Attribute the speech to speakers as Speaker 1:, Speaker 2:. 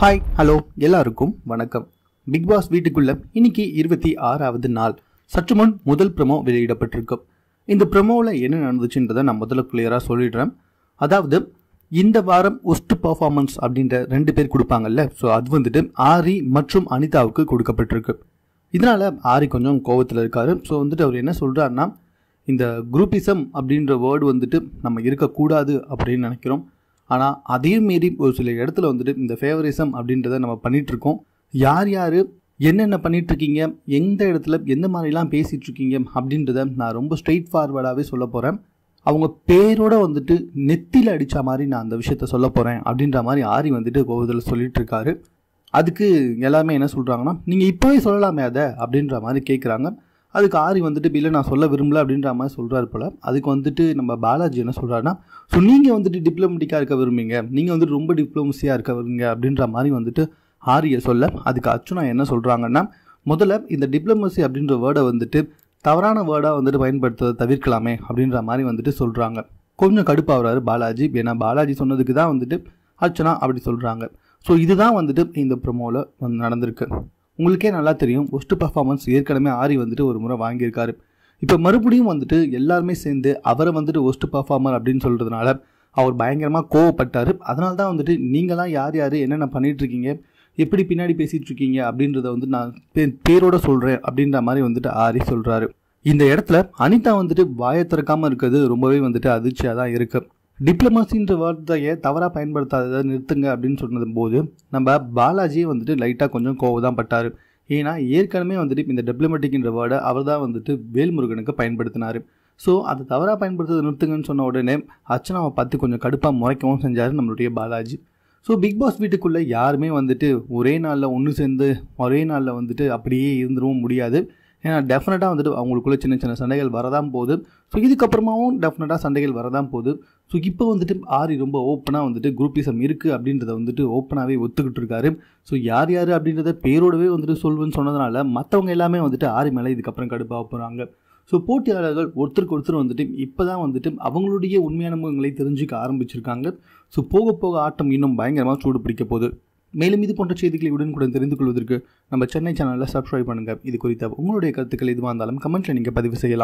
Speaker 1: hi hello எல்லாருக்கும் வணக்கம் big pass வீட்டுக்குள்ள இன்னைக்கு இருபத்தி ஆறாவது நாள் சற்று முன் முதல் ப்ரமோ வெளியிடப்பட்டிருக்கும் இந்த ப்ரமோவில் என்ன நடந்துச்சுன்றதை நான் முதல்ல கிளியராக சொல்லிடுறேன் அதாவது இந்த வாரம் ஒஸ்ட் பர்ஃபார்மன்ஸ் அப்படின்ற ரெண்டு பேர் கொடுப்பாங்கல்ல ஸோ அது வந்துட்டு ஆரி மற்றும் அனிதாவுக்கு கொடுக்கப்பட்டிருக்கு இதனால் ஆரி கொஞ்சம் கோவத்தில் இருக்கார் ஸோ வந்துட்டு அவர் என்ன சொல்கிறாருன்னா இந்த குரூப்பிசம் அப்படின்ற வேர்டு வந்துட்டு நம்ம இருக்கக்கூடாது அப்படின்னு நினைக்கிறோம் ஆனால் அதையும் மீறி ஒரு சில இடத்துல வந்துட்டு இந்த ஃபேவரிசம் அப்படின்றத நம்ம பண்ணிகிட்ருக்கோம் யார் யார் என்னென்ன பண்ணிகிட்ருக்கீங்க எந்த இடத்துல எந்த மாதிரிலாம் பேசிகிட்ருக்கீங்க அப்படின்றத நான் ரொம்ப ஸ்ட்ரெயிட் ஃபார்வர்டாகவே சொல்ல போகிறேன் அவங்க பேரோட வந்துட்டு நெத்தியில் அடித்த மாதிரி நான் அந்த விஷயத்த சொல்ல போகிறேன் அப்படின்ற மாதிரி ஆரி வந்துட்டு கோவிதில் சொல்லிட்டு இருக்காரு அதுக்கு எல்லாருமே என்ன சொல்கிறாங்கன்னா நீங்கள் இப்போவே சொல்லலாமே அதை அப்படின்ற மாதிரி கேட்குறாங்க அதுக்கு ஆரி வந்துட்டு இல்லை நான் சொல்ல விரும்பல அப்படின்ற மாதிரி சொல்கிறாரு போல் அதுக்கு வந்துட்டு நம்ம பாலாஜி என்ன சொல்கிறாருன்னா ஸோ நீங்கள் வந்துட்டு டிப்ளமெட்டிக்காக இருக்க விரும்புங்க நீங்கள் வந்துட்டு ரொம்ப டிப்ளமசியாக இருக்க விரும்புங்க அப்படின்ற மாதிரி வந்துட்டு ஆரியை சொல்ல அதுக்கு அர்ச்சுனா என்ன சொல்கிறாங்கன்னா முதல்ல இந்த டிப்ளமசி அப்படின்ற வேர்டை வந்துட்டு தவறான வேர்டாக வந்துட்டு பயன்படுத்துவதை தவிர்க்கலாமே அப்படின்ற மாதிரி வந்துட்டு சொல்கிறாங்க கொஞ்சம் கடுப்பாகிறாரு பாலாஜி ஏன்னா பாலாஜி சொன்னதுக்கு தான் வந்துட்டு அர்ச்சனா அப்படி சொல்கிறாங்க ஸோ இதுதான் வந்துட்டு இந்த ப்ரொமோவில் வந்து நடந்திருக்கு உங்களுக்கே நல்லா தெரியும் ஒஸ்ட் பர்ஃபார்மன்ஸ் ஏற்கனவே ஆரி வந்துட்டு ஒரு முறை வாங்கியிருக்காரு இப்போ மறுபடியும் வந்துட்டு எல்லாருமே சேர்ந்து அவரை வந்துட்டு ஒஸ்ட் பர்ஃபார்மர் அப்படின்னு சொல்கிறதுனால அவர் பயங்கரமாக கோவப்பட்டார் அதனால தான் வந்துட்டு நீங்களாம் யார் யார் என்னென்ன பண்ணிகிட்ருக்கீங்க எப்படி பின்னாடி பேசிகிட்ருக்கீங்க அப்படின்றத வந்து நான் பே பேரோட சொல்கிறேன் அப்படின்ற மாதிரி வந்துட்டு ஆரி சொல்கிறாரு இந்த இடத்துல அனிதா வந்துட்டு வாயை திறக்காமல் இருக்கிறது ரொம்பவே வந்துட்டு அதிர்ச்சியாக தான் இருக்குது டிப்ளமசின்ற வார்த்தையை தவறாக பயன்படுத்தாத நிறுத்துங்க அப்படின்னு சொன்னது போது நம்ம பாலாஜியே வந்துட்டு லைட்டாக கொஞ்சம் கோவதான் பட்டார் ஏன்னா ஏற்கனவே வந்துட்டு இந்த டிப்ளமேட்டிக்ன்ற வேர்டை அவர் தான் வந்துட்டு வேல்முருகனுக்கு பயன்படுத்தினார் ஸோ அதை தவறாக பயன்படுத்துறது நிறுத்துங்கன்னு சொன்ன உடனே அச்சனாவை பார்த்து கொஞ்சம் கடுப்பாக முறைக்கவும் செஞ்சார் நம்மளுடைய பாலாஜி ஸோ பிக் பாஸ் வீட்டுக்குள்ளே யாருமே வந்துட்டு ஒரே நாளில் ஒன்று சேர்ந்து ஒரே நாளில் வந்துட்டு அப்படியே இருந்துடவும் முடியாது ஏன்னா டெஃபினட்டாக வந்துட்டு அவங்களுக்குள்ளே சின்ன சின்ன சண்டைகள் வரதான் போகுது ஸோ இதுக்கப்புறமாவும் டெஃபினட்டாக சண்டைகள் வரதான் போகுது ஸோ இப்போ வந்துட்டு ஆரி ரொம்ப ஓப்பனாக வந்துட்டு குரூப்பிசம் இருக்குது அப்படின்றத வந்துட்டு ஓப்பனாகவே ஒத்துக்கிட்டு இருக்காரு ஸோ யார் யார் அப்படின்றத பேரோடவே வந்துட்டு சொல்வேன்னு சொன்னதுனால மற்றவங்க எல்லாமே வந்துட்டு ஆரி மேலே இதுக்கப்புறம் கடுப்பாக போகிறாங்க ஸோ போட்டியாளர்கள் ஒருத்தருக்கு ஒருத்தர் வந்துட்டு இப்போ தான் வந்துட்டு அவங்களுடைய உண்மையான முகங்களை தெரிஞ்சுக்க ஆரம்பிச்சிருக்காங்க ஸோ போக போக ஆட்டம் இன்னும் பயங்கரமாக சூடு பிடிக்க போகுது மேலும் இது போன்ற செய்திகளை உடனுக்குடன் தெரிந்து கொள்வதற்கு நம்ம சென்னை சேனலில் சப்ஸ்கிரைப் பண்ணுங்கள் இது குறித்த உங்களுடைய கருத்துக்கள் எதுவாக இருந்தாலும் கமெண்ட்டில் நீங்கள் பதிவு செய்யலாம்